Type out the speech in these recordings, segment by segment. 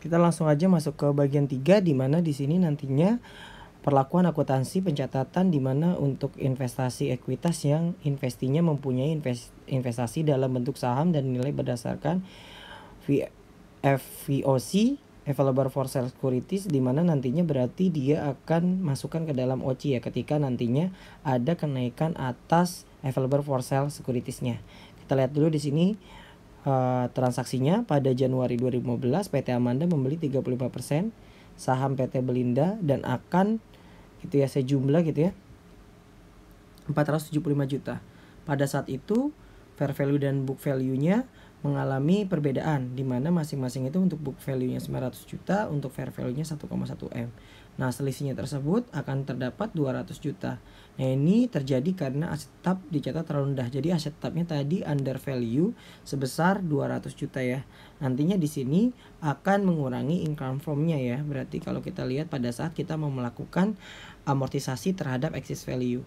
Kita langsung aja masuk ke bagian 3 di mana di sini nantinya perlakuan akuntansi pencatatan di mana untuk investasi ekuitas yang investinya mempunyai investasi dalam bentuk saham dan nilai berdasarkan FVOC available for sale securities di mana nantinya berarti dia akan masukkan ke dalam OCI ya ketika nantinya ada kenaikan atas available for sale securitiesnya. Kita lihat dulu di sini uh, transaksinya pada Januari 2015 PT Amanda membeli 35% saham PT Belinda dan akan gitu ya sejumlah gitu ya 475 juta. Pada saat itu fair value dan book value-nya mengalami perbedaan di mana masing-masing itu untuk book value-nya 900 juta, untuk fair value-nya 1,1 M. Nah, selisihnya tersebut akan terdapat 200 juta. Nah, ini terjadi karena aset tetap dicatat terlalu rendah. Jadi aset tetapnya tadi under value sebesar 200 juta ya. Nantinya di sini akan mengurangi income fromnya ya. Berarti kalau kita lihat pada saat kita mau melakukan amortisasi terhadap excess value.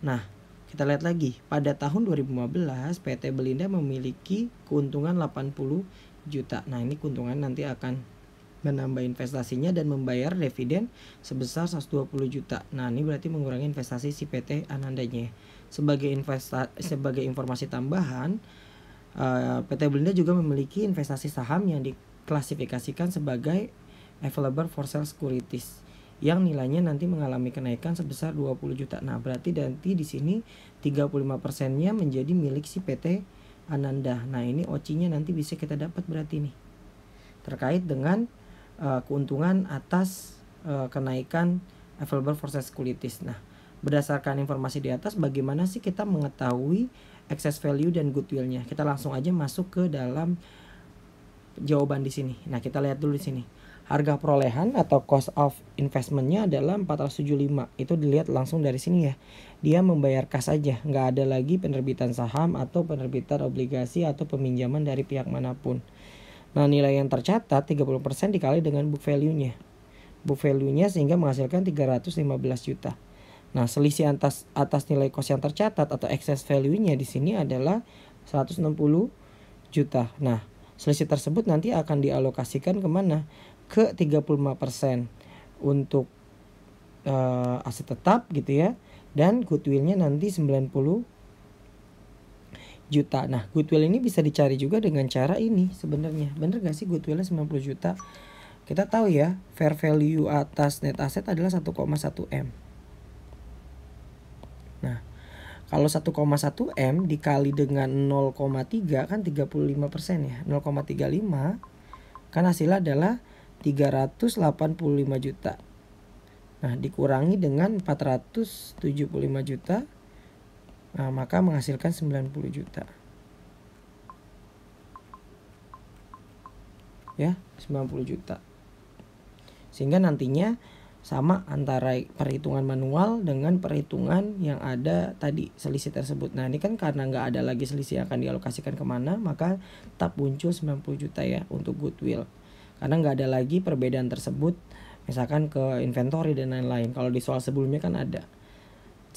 Nah, kita lihat lagi. Pada tahun 2015, PT Belinda memiliki keuntungan 80 juta. Nah, ini keuntungan nanti akan menambah investasinya dan membayar dividen sebesar 120 juta. Nah, ini berarti mengurangi investasi si PT Anandanya. Sebagai investa sebagai informasi tambahan, uh, eh, PT Belinda juga memiliki investasi saham yang diklasifikasikan sebagai available for sale securities yang nilainya nanti mengalami kenaikan sebesar 20 juta. Nah, berarti nanti di sini 35%-nya menjadi milik si PT Ananda. Nah, ini OC-nya nanti bisa kita dapat berarti nih. Terkait dengan Eh, keuntungan atas uh, kenaikan available for sale securities. Nah, berdasarkan informasi di atas, bagaimana sih kita mengetahui excess value dan goodwillnya? Kita langsung aja masuk ke dalam jawaban di sini. Nah, kita lihat dulu di sini. Harga perolehan atau cost of investmentnya adalah 475. Itu dilihat langsung dari sini ya. Dia membayar kas saja, nggak ada lagi penerbitan saham atau penerbitan obligasi atau peminjaman dari pihak manapun. Nah, nilai yang tercatat 30% dikali dengan book value-nya. Book value-nya sehingga menghasilkan 315 juta. Nah, selisih atas atas nilai kos yang tercatat atau excess value-nya di sini adalah 160 juta. Nah, selisih tersebut nanti akan dialokasikan kemana? Ke 35% untuk uh, aset tetap gitu ya. Dan goodwill-nya nanti 90 juta. Nah, goodwill ini bisa dicari juga dengan cara ini sebenarnya. Bener gak sih goodwillnya 90 juta? Kita tahu ya, fair value atas net asset adalah 1,1 M. Nah, kalau 1,1 M dikali dengan 0,3 kan 35% persen ya. 0,35 kan hasilnya adalah 385 juta. Nah, dikurangi dengan 475 juta Nah, maka menghasilkan 90 juta. Ya, 90 juta. Sehingga nantinya sama antara perhitungan manual dengan perhitungan yang ada tadi selisih tersebut. Nah ini kan karena nggak ada lagi selisih yang akan dialokasikan kemana, maka tetap muncul 90 juta ya untuk goodwill. Karena nggak ada lagi perbedaan tersebut, misalkan ke inventory dan lain-lain. Kalau di soal sebelumnya kan ada.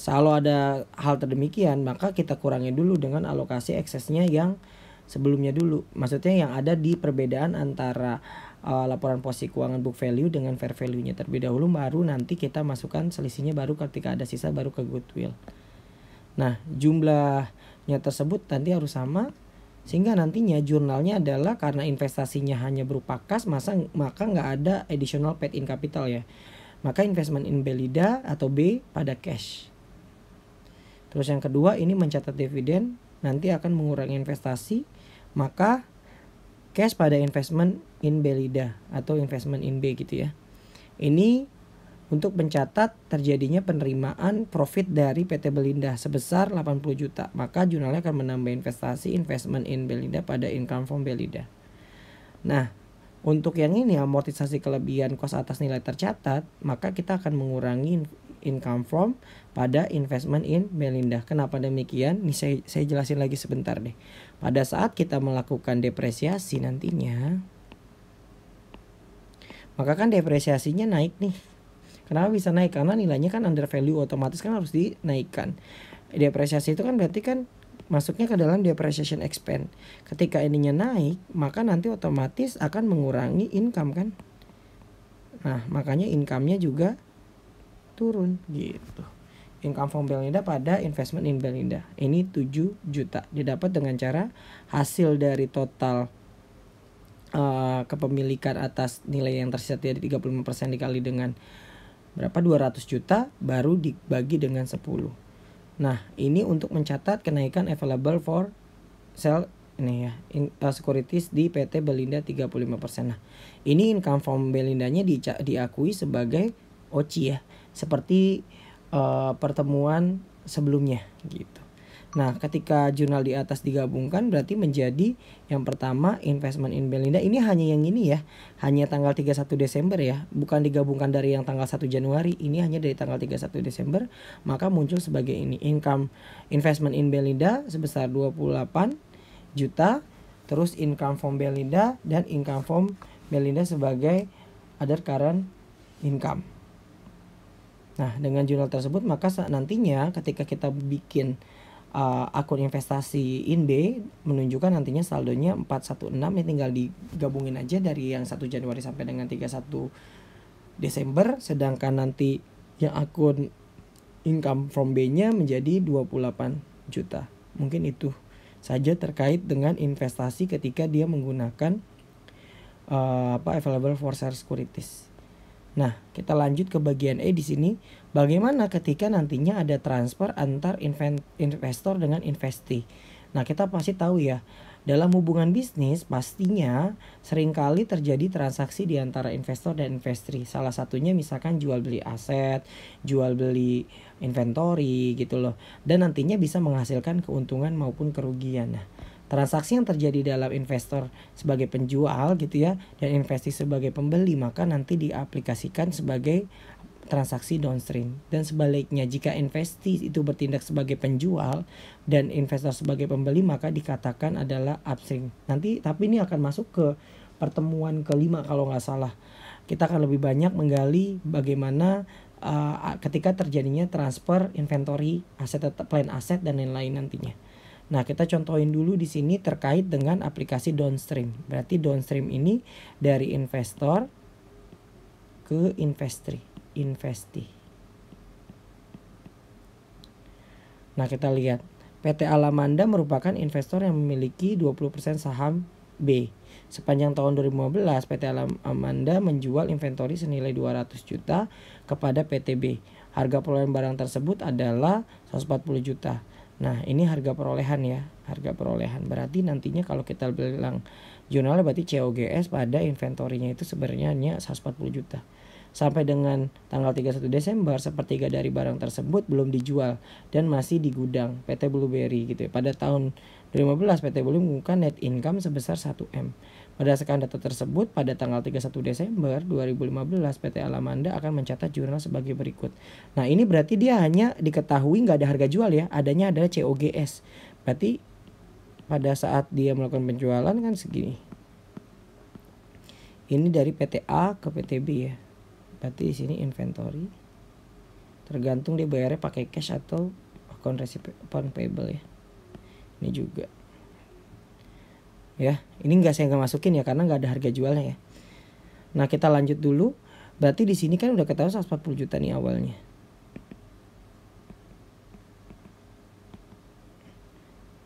Kalau ada hal terdemikian, maka kita kurangi dulu dengan alokasi eksesnya yang sebelumnya dulu. Maksudnya yang ada di perbedaan antara uh, laporan posisi keuangan book value dengan fair value-nya terlebih dahulu baru nanti kita masukkan selisihnya baru ketika ada sisa baru ke goodwill. Nah, jumlahnya tersebut nanti harus sama sehingga nantinya jurnalnya adalah karena investasinya hanya berupa kas masa maka nggak ada additional paid in capital ya maka investment in Belida atau B pada cash Terus yang kedua ini mencatat dividen nanti akan mengurangi investasi, maka cash pada investment in Belida atau investment in B gitu ya. Ini untuk mencatat terjadinya penerimaan profit dari PT Belinda sebesar 80 juta. Maka jurnalnya akan menambah investasi investment in Belinda pada income from Belinda. Nah, untuk yang ini amortisasi kelebihan kos atas nilai tercatat, maka kita akan mengurangi income from pada investment in Melinda. Kenapa demikian? Nih saya, saya jelasin lagi sebentar deh. Pada saat kita melakukan depresiasi nantinya, maka kan depresiasinya naik nih. Kenapa bisa naik? Karena nilainya kan under value otomatis kan harus dinaikkan. Depresiasi itu kan berarti kan masuknya ke dalam depreciation expense. Ketika ininya naik, maka nanti otomatis akan mengurangi income kan. Nah, makanya income-nya juga turun gitu income from Belinda pada investment in Belinda. Ini 7 juta didapat dengan cara hasil dari total uh, kepemilikan atas nilai yang tersisa dari 35% dikali dengan berapa 200 juta baru dibagi dengan 10. Nah, ini untuk mencatat kenaikan available for sale ini ya, in, uh, securities di PT Belinda 35%. Nah, ini income from Belindanya di, diakui sebagai OCI ya seperti uh, pertemuan sebelumnya gitu. Nah, ketika jurnal di atas digabungkan berarti menjadi yang pertama investment in Belinda ini hanya yang ini ya. Hanya tanggal 31 Desember ya, bukan digabungkan dari yang tanggal 1 Januari. Ini hanya dari tanggal 31 Desember, maka muncul sebagai ini income investment in Belinda sebesar 28 juta, terus income from Belinda dan income from Belinda sebagai other current income. Nah, dengan jurnal tersebut maka nantinya ketika kita bikin uh, akun investasi INB menunjukkan nantinya saldonya 416 ya tinggal digabungin aja dari yang 1 Januari sampai dengan 31 Desember sedangkan nanti yang akun income from B-nya menjadi 28 juta. Mungkin itu saja terkait dengan investasi ketika dia menggunakan uh, apa available for sale securities. Nah, kita lanjut ke bagian E di sini. Bagaimana ketika nantinya ada transfer antar investor dengan investi? Nah, kita pasti tahu ya, dalam hubungan bisnis pastinya seringkali terjadi transaksi di antara investor dan investri. Salah satunya misalkan jual beli aset, jual beli inventory gitu loh. Dan nantinya bisa menghasilkan keuntungan maupun kerugian. Nah, transaksi yang terjadi dalam investor sebagai penjual gitu ya dan investasi sebagai pembeli maka nanti diaplikasikan sebagai transaksi downstream dan sebaliknya jika investasi itu bertindak sebagai penjual dan investor sebagai pembeli maka dikatakan adalah upstream nanti tapi ini akan masuk ke pertemuan kelima kalau nggak salah kita akan lebih banyak menggali bagaimana uh, ketika terjadinya transfer inventory aset plan aset dan lain-lain nantinya Nah, kita contohin dulu di sini terkait dengan aplikasi downstream. Berarti downstream ini dari investor ke investri, investi. Nah, kita lihat PT Alamanda merupakan investor yang memiliki 20% saham B. Sepanjang tahun 2015, PT Alamanda menjual inventory senilai 200 juta kepada PT B Harga perolehan barang tersebut adalah 140 juta. Nah, ini harga perolehan ya, harga perolehan. Berarti nantinya kalau kita bilang jurnalnya berarti COGS pada inventorinya itu sebenarnya hanya 140 juta. Sampai dengan tanggal 31 Desember, sepertiga dari barang tersebut belum dijual dan masih di gudang PT Blueberry gitu ya. Pada tahun 2015 PT Blueberry mengumumkan net income sebesar 1M. Berdasarkan data tersebut, pada tanggal 31 Desember 2015 PT Alamanda akan mencatat jurnal sebagai berikut. Nah ini berarti dia hanya diketahui nggak ada harga jual ya, adanya adalah COGS. Berarti pada saat dia melakukan penjualan kan segini. Ini dari PT A ke PT B ya. Berarti di sini inventory. Tergantung dia bayarnya pakai cash atau account receivable ya. Ini juga ya ini nggak saya nggak masukin ya karena nggak ada harga jualnya ya nah kita lanjut dulu berarti di sini kan udah ketahuan 140 juta nih awalnya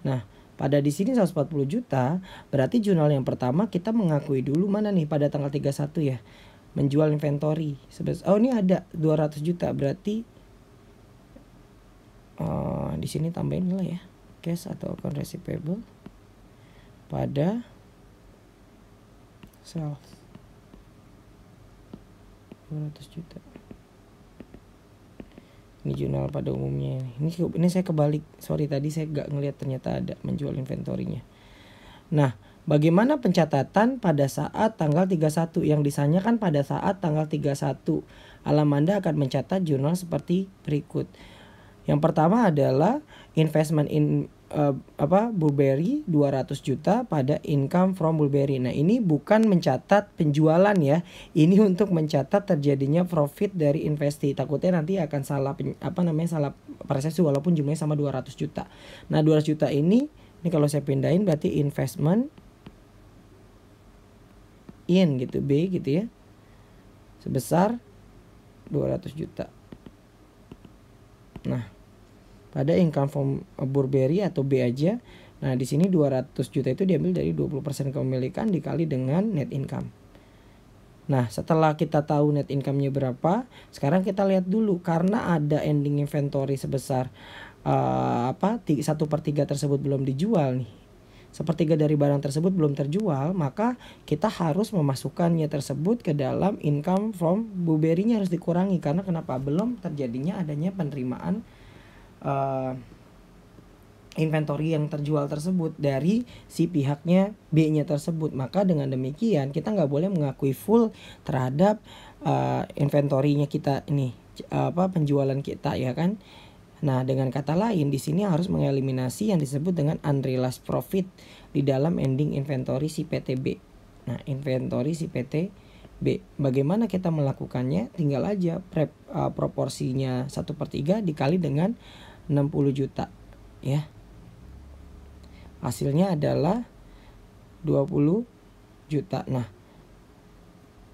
nah pada di sini 140 juta berarti jurnal yang pertama kita mengakui dulu mana nih pada tanggal 31 ya menjual inventory oh ini ada 200 juta berarti oh, di sini tambahin lah ya cash atau account receivable pada sel 200 juta ini jurnal pada umumnya ini ini saya kebalik sorry tadi saya nggak ngelihat ternyata ada menjual inventorinya nah bagaimana pencatatan pada saat tanggal 31 yang disanya kan pada saat tanggal 31 alam anda akan mencatat jurnal seperti berikut yang pertama adalah investment in uh, apa Burberry 200 juta pada income from Burberry. Nah, ini bukan mencatat penjualan ya. Ini untuk mencatat terjadinya profit dari investi. Takutnya nanti akan salah apa namanya salah persepsi walaupun jumlahnya sama 200 juta. Nah, 200 juta ini ini kalau saya pindahin berarti investment in gitu B gitu ya. Sebesar 200 juta. Nah, ada income from Burberry atau B aja. Nah, di sini 200 juta itu diambil dari 20% kepemilikan dikali dengan net income. Nah, setelah kita tahu net income-nya berapa, sekarang kita lihat dulu karena ada ending inventory sebesar uh, apa? 1 per 3 tersebut belum dijual nih. Sepertiga dari barang tersebut belum terjual, maka kita harus memasukkannya tersebut ke dalam income from burberry nya harus dikurangi karena kenapa? Belum terjadinya adanya penerimaan uh, inventory yang terjual tersebut dari si pihaknya B-nya tersebut. Maka dengan demikian kita nggak boleh mengakui full terhadap uh, inventory-nya kita ini apa penjualan kita ya kan. Nah, dengan kata lain di sini harus mengeliminasi yang disebut dengan unrealized profit di dalam ending inventory si PTB. Nah, inventory si PTB. Bagaimana kita melakukannya? Tinggal aja prep, uh, proporsinya 1/3 dikali dengan 60 juta ya. Hasilnya adalah 20 juta. Nah,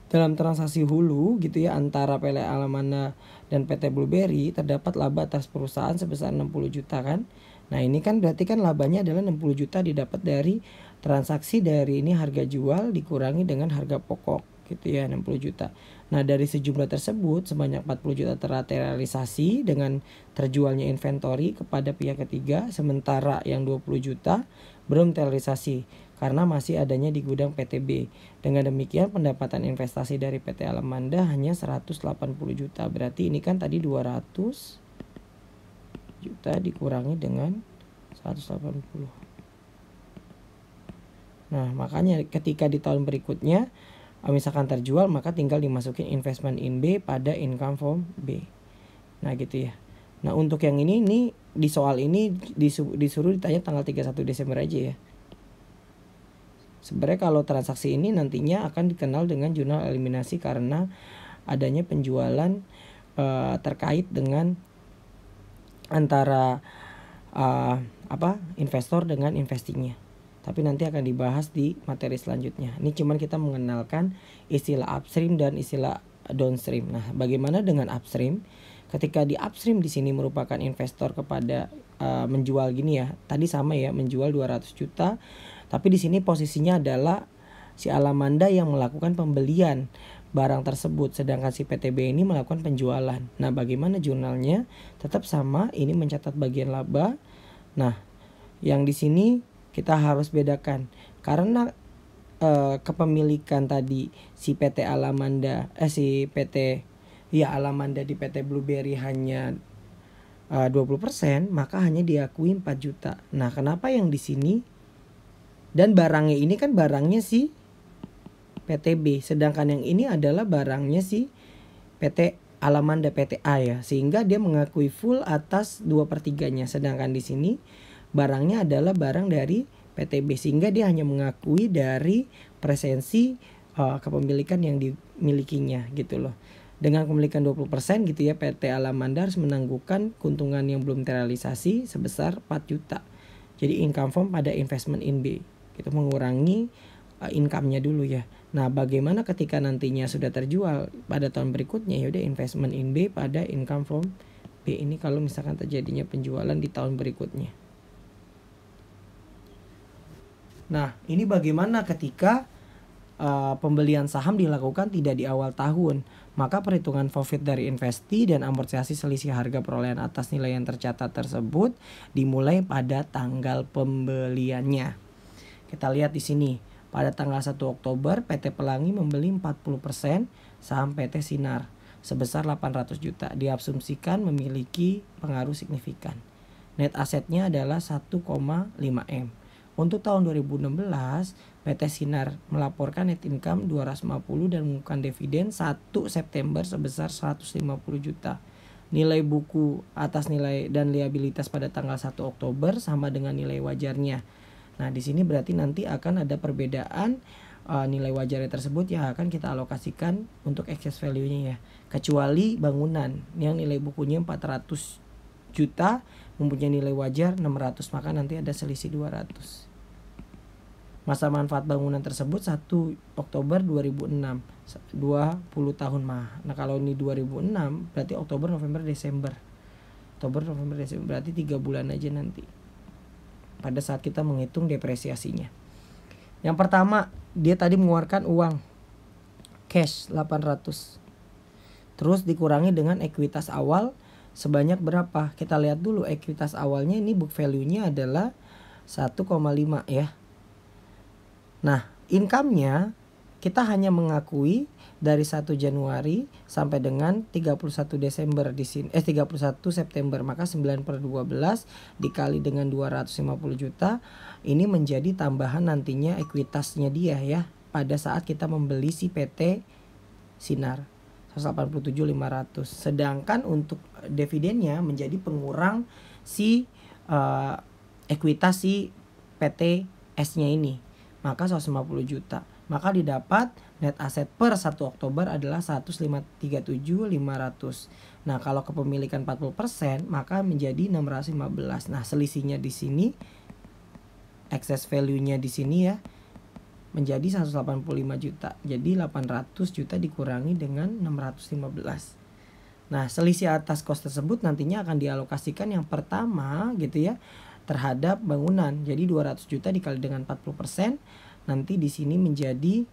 dalam transaksi hulu gitu ya antara Pele Alamana dan PT Blueberry terdapat laba atas perusahaan sebesar 60 juta kan. Nah, ini kan berarti kan labanya adalah 60 juta didapat dari transaksi dari ini harga jual dikurangi dengan harga pokok gitu ya 60 juta. Nah, dari sejumlah tersebut sebanyak 40 juta terrealisasi dengan terjualnya inventori kepada pihak ketiga, sementara yang 20 juta belum terrealisasi karena masih adanya di gudang PTB. Dengan demikian pendapatan investasi dari PT Alamanda hanya 180 juta. Berarti ini kan tadi 200 juta dikurangi dengan 180. Nah, makanya ketika di tahun berikutnya Ah, misalkan terjual maka tinggal dimasukin investment in B pada income form B nah gitu ya nah untuk yang ini ini di soal ini disuruh, disuruh ditanya tanggal 31 Desember aja ya sebenarnya kalau transaksi ini nantinya akan dikenal dengan jurnal eliminasi karena adanya penjualan uh, terkait dengan antara uh, apa investor dengan investingnya tapi nanti akan dibahas di materi selanjutnya. Ini cuman kita mengenalkan istilah upstream dan istilah downstream. Nah, bagaimana dengan upstream? Ketika di upstream di sini merupakan investor kepada uh, menjual gini ya. Tadi sama ya, menjual 200 juta, tapi di sini posisinya adalah si Alamanda yang melakukan pembelian barang tersebut sedangkan si PTB ini melakukan penjualan. Nah, bagaimana jurnalnya? Tetap sama, ini mencatat bagian laba. Nah, yang di sini kita harus bedakan karena eh, kepemilikan tadi si PT Alamanda eh si PT ya Alamanda di PT Blueberry hanya eh, 20% maka hanya diakui 4 juta. Nah, kenapa yang di sini dan barangnya ini kan barangnya si PTB sedangkan yang ini adalah barangnya si PT Alamanda PTA ya sehingga dia mengakui full atas dua pertiganya sedangkan di sini barangnya adalah barang dari PTB sehingga dia hanya mengakui dari presensi uh, kepemilikan yang dimilikinya gitu loh. Dengan kepemilikan 20% gitu ya PT Alamanda harus menangguhkan keuntungan yang belum terrealisasi sebesar 4 juta. Jadi income form pada investment in B gitu mengurangi uh, income-nya dulu ya. Nah, bagaimana ketika nantinya sudah terjual pada tahun berikutnya ya udah investment in B pada income form B ini kalau misalkan terjadinya penjualan di tahun berikutnya. Nah, ini bagaimana ketika uh, pembelian saham dilakukan tidak di awal tahun? Maka perhitungan profit dari investi dan amortisasi selisih harga perolehan atas nilai yang tercatat tersebut dimulai pada tanggal pembeliannya. Kita lihat di sini. Pada tanggal 1 Oktober, PT Pelangi membeli 40% saham PT Sinar sebesar 800 juta diasumsikan memiliki pengaruh signifikan. Net asetnya adalah 1,5 M. Untuk tahun 2016, PT Sinar melaporkan net income 250 dan mengumumkan dividen 1 September sebesar 150 juta. Nilai buku atas nilai dan liabilitas pada tanggal 1 Oktober sama dengan nilai wajarnya. Nah, di sini berarti nanti akan ada perbedaan uh, nilai wajarnya tersebut yang akan kita alokasikan untuk excess value-nya ya. Kecuali bangunan yang nilai bukunya 400 juta mempunyai nilai wajar 600 maka nanti ada selisih 200 masa manfaat bangunan tersebut 1 Oktober 2006 20 tahun mah nah kalau ini 2006 berarti Oktober November Desember Oktober November Desember berarti 3 bulan aja nanti pada saat kita menghitung depresiasinya yang pertama dia tadi mengeluarkan uang cash 800 terus dikurangi dengan ekuitas awal sebanyak berapa? Kita lihat dulu ekuitas awalnya ini book value-nya adalah 1,5 ya. Nah, income-nya kita hanya mengakui dari 1 Januari sampai dengan 31 Desember di sini eh 31 September maka 9 per 12 dikali dengan 250 juta ini menjadi tambahan nantinya ekuitasnya dia ya pada saat kita membeli si PT Sinar 187.500. Sedangkan untuk eh, dividennya menjadi pengurang si uh, ekuitas si PT S-nya ini. Maka 150 juta. Maka didapat net aset per 1 Oktober adalah 153.7500. Nah, kalau kepemilikan 40% maka menjadi 615. Nah, selisihnya di sini excess value-nya di sini ya menjadi 185 juta. Jadi 800 juta dikurangi dengan 615. Nah, selisih atas kos tersebut nantinya akan dialokasikan yang pertama gitu ya terhadap bangunan. Jadi 200 juta dikali dengan 40% nanti di sini menjadi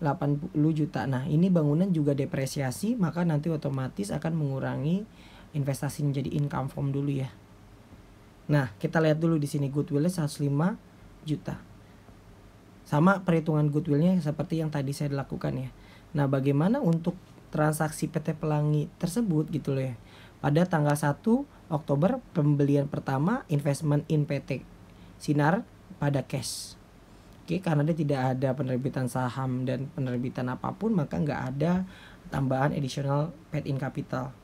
80 juta. Nah, ini bangunan juga depresiasi, maka nanti otomatis akan mengurangi investasi menjadi income form dulu ya. Nah, kita lihat dulu di sini goodwill 105 juta. Sama perhitungan goodwillnya seperti yang tadi saya lakukan ya. Nah bagaimana untuk transaksi PT Pelangi tersebut gitu loh ya. Pada tanggal 1 Oktober pembelian pertama investment in PT Sinar pada cash. Oke, karena dia tidak ada penerbitan saham dan penerbitan apapun, maka nggak ada tambahan additional paid in capital.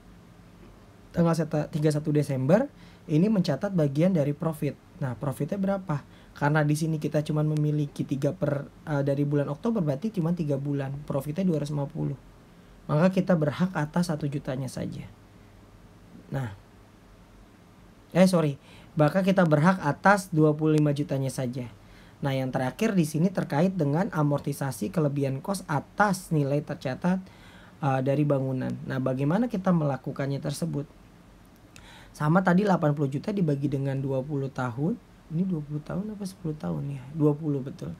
Tanggal 31 Desember ini mencatat bagian dari profit. Nah, profitnya berapa? karena di sini kita cuma memiliki tiga per uh, dari bulan Oktober berarti cuma tiga bulan profitnya 250 maka kita berhak atas satu jutanya saja nah eh sorry maka kita berhak atas 25 jutanya saja nah yang terakhir di sini terkait dengan amortisasi kelebihan kos atas nilai tercatat uh, dari bangunan nah bagaimana kita melakukannya tersebut sama tadi 80 juta dibagi dengan 20 tahun ini 20 tahun apa 10 tahun ya 20 betul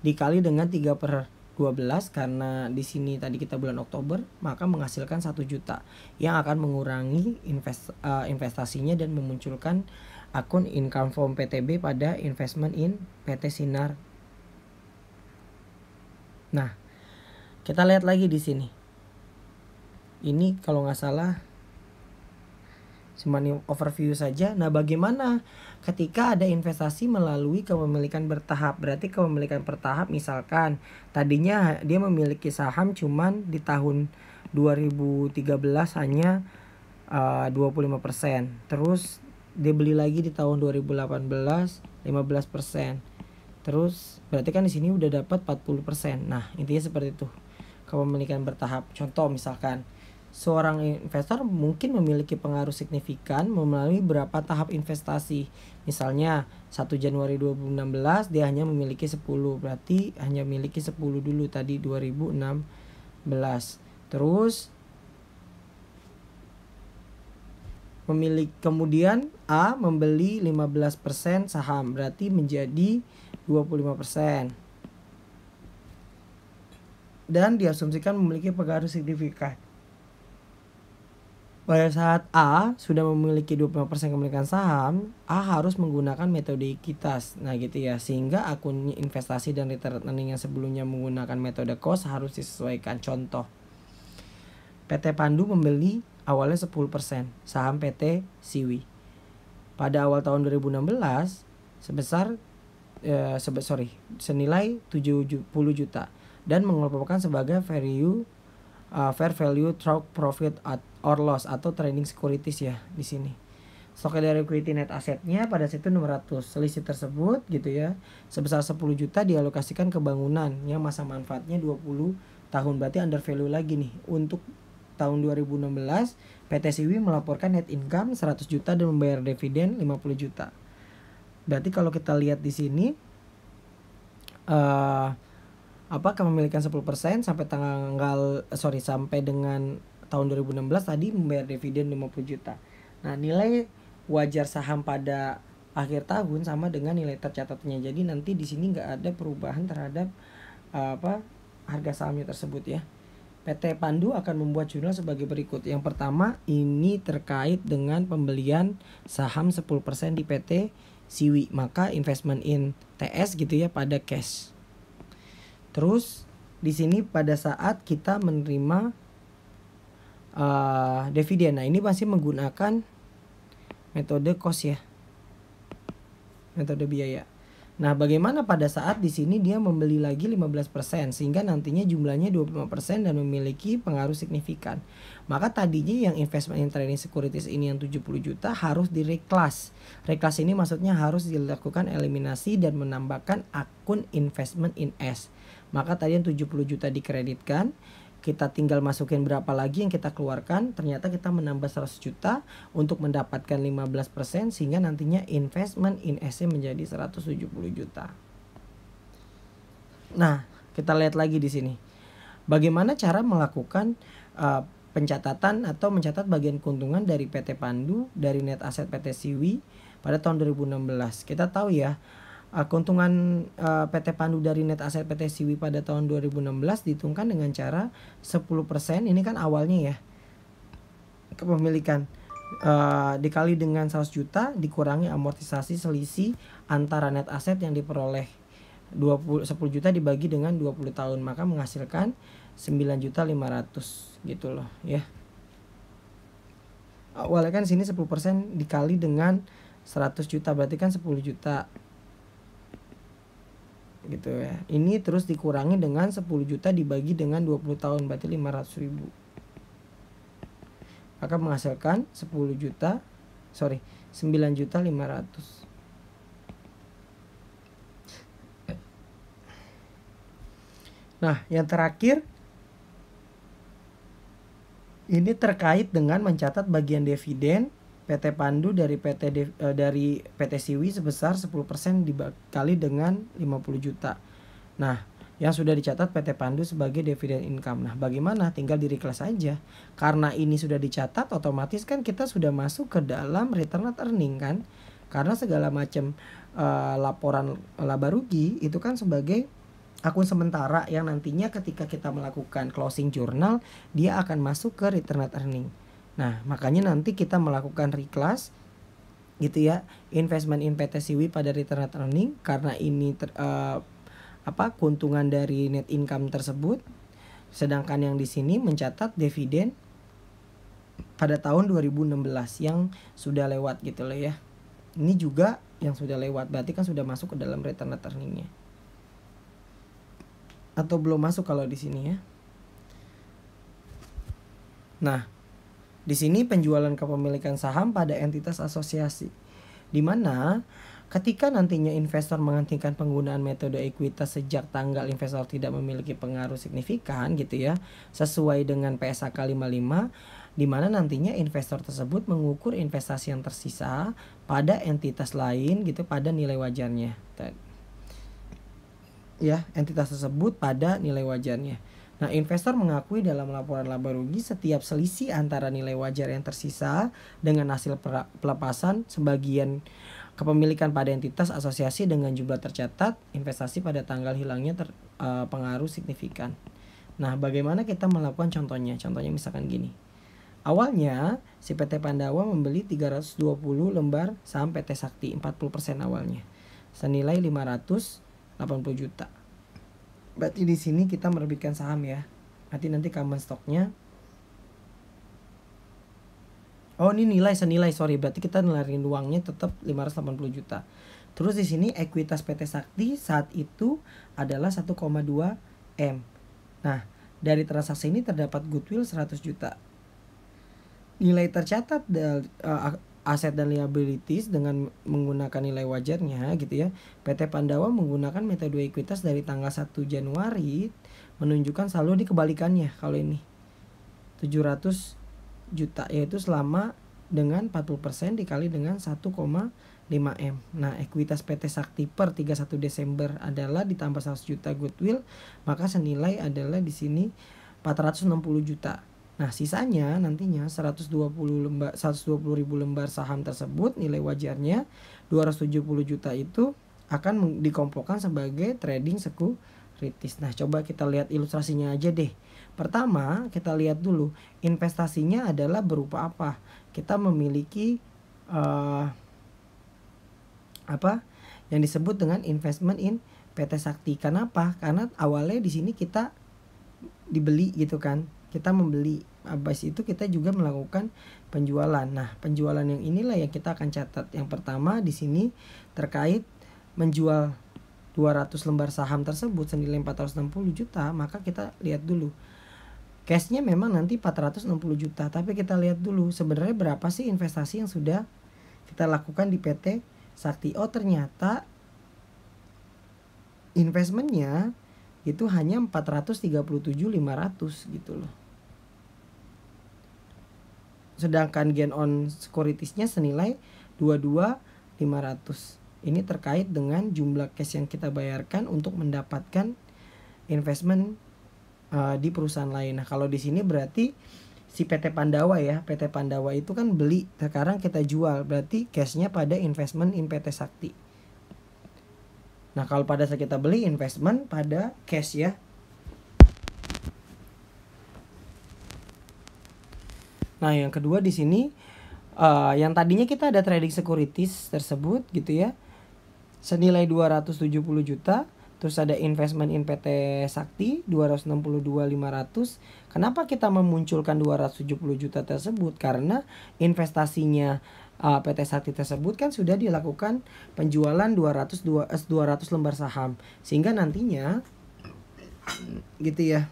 dikali dengan 3 per 12 karena di sini tadi kita bulan Oktober maka menghasilkan 1 juta yang akan mengurangi invest, uh, investasinya dan memunculkan akun income from PTB pada investment in PT Sinar. Nah, kita lihat lagi di sini. Ini kalau nggak salah cuma overview saja. Nah, bagaimana ketika ada investasi melalui kepemilikan bertahap. Berarti kepemilikan bertahap misalkan tadinya dia memiliki saham cuman di tahun 2013 hanya eh, uh, 25%. Terus dia beli lagi di tahun 2018 15%. Terus berarti kan di sini udah dapat 40%. Nah, intinya seperti itu. Kepemilikan bertahap. Contoh misalkan seorang investor mungkin memiliki pengaruh signifikan melalui beberapa tahap investasi. Misalnya 1 Januari 2016 dia hanya memiliki 10, berarti hanya memiliki 10 dulu tadi 2016. Terus memiliki kemudian A membeli 15% saham, berarti menjadi 25%. Dan diasumsikan memiliki pengaruh signifikan pada saat A sudah memiliki 25% kepemilikan saham, A harus menggunakan metode kitas. Nah, gitu ya. Sehingga akun investasi dan return earning yang sebelumnya menggunakan metode cost harus disesuaikan. Contoh, PT Pandu membeli awalnya 10% saham PT Siwi. Pada awal tahun 2016 sebesar eh, sorry, senilai 70 juta dan mengelompokkan sebagai value uh, fair value through profit at or loss atau trading securities ya di sini stock equity net asetnya pada situ 600 selisih tersebut gitu ya sebesar 10 juta dialokasikan ke bangunan yang masa manfaatnya 20 tahun berarti under value lagi nih untuk tahun 2016 PT Siwi melaporkan net income 100 juta dan membayar dividen 50 juta. Berarti kalau kita lihat di sini uh, apakah memiliki 10% sampai tanggal eh, sorry sampai dengan tahun 2016 tadi membayar dividen 50 juta. Nah, nilai wajar saham pada akhir tahun sama dengan nilai tercatatnya. Jadi nanti di sini nggak ada perubahan terhadap eh, apa harga sahamnya tersebut ya. PT Pandu akan membuat jurnal sebagai berikut. Yang pertama, ini terkait dengan pembelian saham 10% di PT Siwi. Maka investment in TS gitu ya pada cash. Terus di sini pada saat kita menerima uh, dividen. Nah, ini masih menggunakan metode cost ya. Metode biaya. Nah, bagaimana pada saat di sini dia membeli lagi 15% sehingga nantinya jumlahnya 25% dan memiliki pengaruh signifikan. Maka tadinya yang investment in trading securities ini yang 70 juta harus di reclass. Reclass ini maksudnya harus dilakukan eliminasi dan menambahkan akun investment in S. Maka tadi yang 70 juta dikreditkan, kita tinggal masukin berapa lagi yang kita keluarkan ternyata kita menambah 100 juta untuk mendapatkan 15% sehingga nantinya investment in SM e menjadi 170 juta nah kita lihat lagi di sini bagaimana cara melakukan uh, pencatatan atau mencatat bagian keuntungan dari PT Pandu dari net aset PT Siwi pada tahun 2016 kita tahu ya Uh, keuntungan uh, ah, PT Pandu dari net aset PT Siwi pada tahun 2016 dihitungkan dengan cara 10% ini kan awalnya ya kepemilikan uh, dikali dengan 100 juta dikurangi amortisasi selisih antara net aset yang diperoleh 20 10 juta dibagi dengan 20 tahun maka menghasilkan 9 juta 500 gitu loh ya. Awalnya kan sini 10% dikali dengan 100 juta berarti kan 10 juta gitu ya ini terus dikurangi dengan 10 juta dibagi dengan 20 tahun berarti 500 ribu maka menghasilkan 10 juta sorry 9 juta 500 Nah, yang terakhir ini terkait dengan mencatat bagian dividen PT Pandu dari PT De, uh, eh, dari PT Siwi sebesar 10% dikali dengan 50 juta. Nah, yang sudah dicatat PT Pandu sebagai dividen income. Nah, bagaimana? Tinggal di reclass aja. Karena ini sudah dicatat, otomatis kan kita sudah masuk ke dalam return on earning kan? Karena segala macam uh, laporan laba rugi itu kan sebagai akun sementara yang nantinya ketika kita melakukan closing journal dia akan masuk ke return on earning. Nah, makanya nanti kita melakukan reclass gitu ya, investment in PT Siwi pada return earning karena ini ter, uh, apa keuntungan dari net income tersebut. Sedangkan yang di sini mencatat dividen pada tahun 2016 yang sudah lewat gitu loh ya. Ini juga yang sudah lewat berarti kan sudah masuk ke dalam return earningnya atau belum masuk kalau di sini ya. Nah, di sini penjualan kepemilikan saham pada entitas asosiasi, di mana ketika nantinya investor menghentikan penggunaan metode ekuitas sejak tanggal investor tidak memiliki pengaruh signifikan gitu ya, sesuai dengan PSAK 55 di mana nantinya investor tersebut mengukur investasi yang tersisa pada entitas lain gitu pada nilai wajarnya. Ya, entitas tersebut pada nilai wajarnya. Nah, investor mengakui dalam laporan laba rugi setiap selisih antara nilai wajar yang tersisa dengan hasil pelepasan sebagian kepemilikan pada entitas asosiasi dengan jumlah tercatat investasi pada tanggal hilangnya ter, uh, pengaruh signifikan. Nah, bagaimana kita melakukan contohnya? Contohnya misalkan gini. Awalnya, si PT Pandawa membeli 320 lembar saham PT Sakti 40% awalnya. Senilai 580 juta berarti di sini kita menerbitkan saham ya nanti nanti common stocknya oh ini nilai senilai sorry berarti kita nilaiin uangnya tetap 580 juta terus di sini ekuitas PT Sakti saat itu adalah 1,2 m nah dari transaksi ini terdapat goodwill 100 juta nilai tercatat uh, aset dan liabilities dengan menggunakan nilai wajarnya gitu ya. PT Pandawa menggunakan metode ekuitas dari tanggal 1 Januari menunjukkan saldo di kebalikannya kalau ini 700 juta yaitu selama dengan 40% dikali dengan 1,5 M. Nah, ekuitas PT Sakti per 31 Desember adalah ditambah 100 juta goodwill, maka senilai adalah di sini 460 juta Nah, sisanya nantinya 120 lembar 120 ribu lembar saham tersebut nilai wajarnya 270 juta itu akan dikelompokkan sebagai trading sekuritis. Nah, coba kita lihat ilustrasinya aja deh. Pertama, kita lihat dulu investasinya adalah berupa apa. Kita memiliki uh, apa yang disebut dengan investment in PT Sakti. Kenapa? Karena awalnya di sini kita dibeli gitu kan kita membeli abas itu kita juga melakukan penjualan nah penjualan yang inilah yang kita akan catat yang pertama di sini terkait menjual 200 lembar saham tersebut senilai 460 juta maka kita lihat dulu cashnya memang nanti 460 juta tapi kita lihat dulu sebenarnya berapa sih investasi yang sudah kita lakukan di PT Sakti oh ternyata investmentnya itu hanya 437.500 gitu loh sedangkan gain on securitiesnya senilai 22.500. Ini terkait dengan jumlah cash yang kita bayarkan untuk mendapatkan investment uh, di perusahaan lain. Nah, kalau di sini berarti si PT Pandawa ya, PT Pandawa itu kan beli, sekarang kita jual, berarti cashnya pada investment in PT Sakti. Nah, kalau pada saat kita beli investment pada cash ya, Nah, yang kedua di sini uh, yang tadinya kita ada trading securities tersebut gitu ya. Senilai 270 juta, terus ada investment in PT Sakti 262.500. Kenapa kita memunculkan 270 juta tersebut? Karena investasinya uh, eh, PT Sakti tersebut kan sudah dilakukan penjualan 200 200 eh, lembar saham sehingga nantinya gitu ya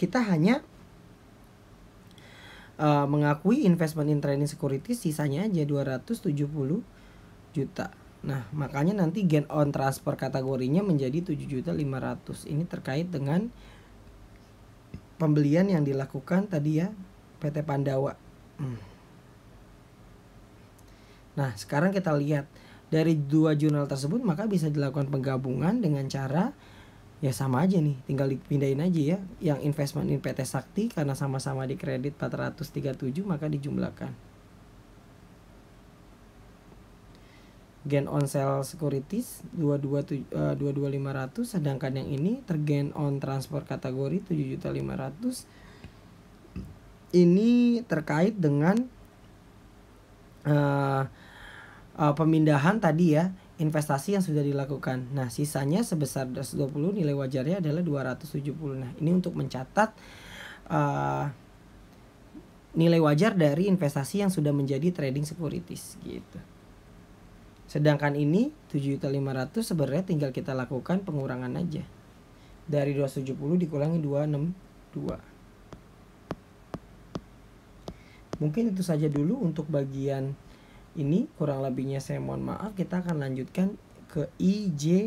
kita hanya uh, mengakui investment in training securities sisanya aja 270 juta. Nah, makanya nanti gain on transfer kategorinya menjadi 7.500. Ini terkait dengan pembelian yang dilakukan tadi ya PT Pandawa. Hmm. Nah, sekarang kita lihat dari dua jurnal tersebut maka bisa dilakukan penggabungan dengan cara ya sama aja nih tinggal dipindahin aja ya yang investment in PT Sakti karena sama-sama di kredit 437 maka dijumlahkan gain on sale securities 22500 uh, eh, sedangkan yang ini tergain on transport kategori 7.500 ini terkait dengan uh, uh, pemindahan tadi ya investasi yang sudah dilakukan. Nah, sisanya sebesar 120 nilai wajarnya adalah 270. Nah, ini untuk mencatat uh, nilai wajar dari investasi yang sudah menjadi trading securities gitu. Sedangkan ini 7.500 sebenarnya tinggal kita lakukan pengurangan aja. Dari 270 dikurangi 262. Mungkin itu saja dulu untuk bagian ini kurang lebihnya saya mohon maaf kita akan lanjutkan ke IJ